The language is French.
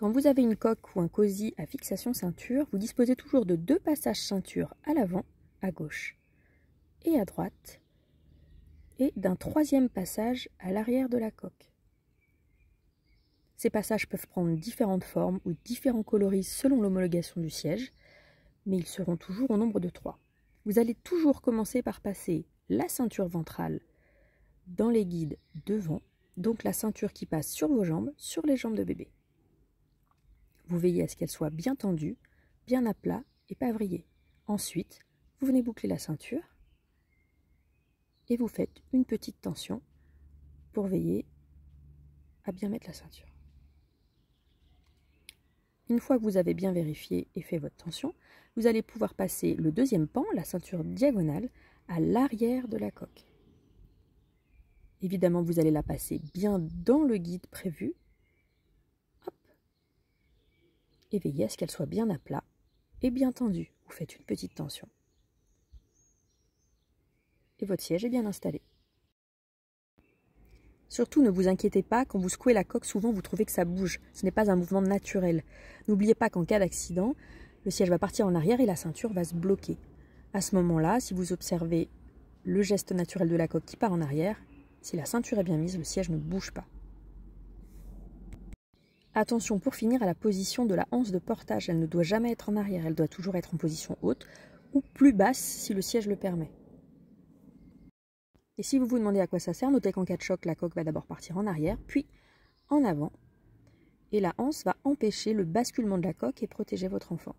Quand vous avez une coque ou un cosy à fixation ceinture, vous disposez toujours de deux passages ceinture à l'avant, à gauche et à droite, et d'un troisième passage à l'arrière de la coque. Ces passages peuvent prendre différentes formes ou différents coloris selon l'homologation du siège, mais ils seront toujours au nombre de trois. Vous allez toujours commencer par passer la ceinture ventrale dans les guides devant, donc la ceinture qui passe sur vos jambes, sur les jambes de bébé. Vous veillez à ce qu'elle soit bien tendue, bien à plat et pas vrillée. Ensuite, vous venez boucler la ceinture et vous faites une petite tension pour veiller à bien mettre la ceinture. Une fois que vous avez bien vérifié et fait votre tension, vous allez pouvoir passer le deuxième pan, la ceinture diagonale, à l'arrière de la coque. Évidemment, vous allez la passer bien dans le guide prévu et veillez à ce qu'elle soit bien à plat et bien tendue, Vous faites une petite tension. Et votre siège est bien installé. Surtout, ne vous inquiétez pas, quand vous secouez la coque, souvent vous trouvez que ça bouge. Ce n'est pas un mouvement naturel. N'oubliez pas qu'en cas d'accident, le siège va partir en arrière et la ceinture va se bloquer. À ce moment-là, si vous observez le geste naturel de la coque qui part en arrière, si la ceinture est bien mise, le siège ne bouge pas. Attention pour finir à la position de la hanse de portage, elle ne doit jamais être en arrière, elle doit toujours être en position haute ou plus basse si le siège le permet. Et si vous vous demandez à quoi ça sert, notez qu'en cas de choc, la coque va d'abord partir en arrière, puis en avant, et la hanse va empêcher le basculement de la coque et protéger votre enfant.